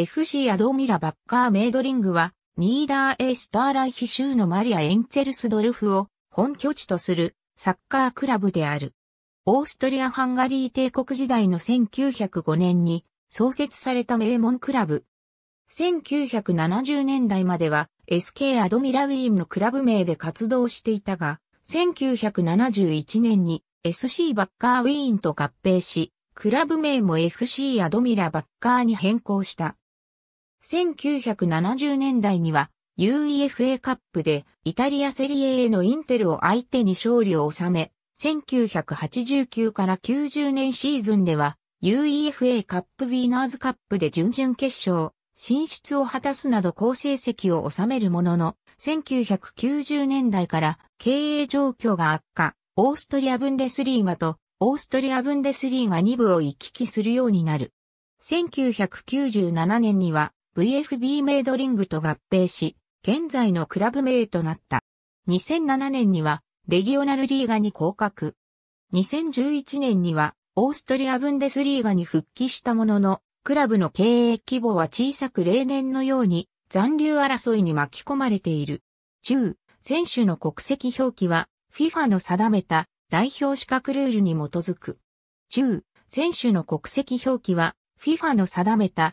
FC アドミラバッカーメイドリングは、ニーダーエースターライヒ州のマリア・エンツェルスドルフを本拠地とするサッカークラブである。オーストリア・ハンガリー帝国時代の1905年に創設された名門クラブ。1970年代までは SK アドミラウィーンのクラブ名で活動していたが、1971年に SC バッカーウィーンと合併し、クラブ名も FC アドミラバッカーに変更した。1970年代には UEFA カップでイタリアセリエへのインテルを相手に勝利を収め、1989から90年シーズンでは UEFA カップウィーナーズカップで準々決勝、進出を果たすなど好成績を収めるものの、1990年代から経営状況が悪化、オーストリアブンデスリーガとオーストリアブンデスリーガ2部を行き来するようになる。1997年には VFB メイドリングと合併し、現在のクラブ名となった。2007年には、レギオナルリーガに降格。2011年には、オーストリアブンデスリーガに復帰したものの、クラブの経営規模は小さく例年のように残留争いに巻き込まれている。中、選手の国籍表記は FIFA の定めた代表資格ルールに基づく。中、選手の国籍表記は FIFA の定めた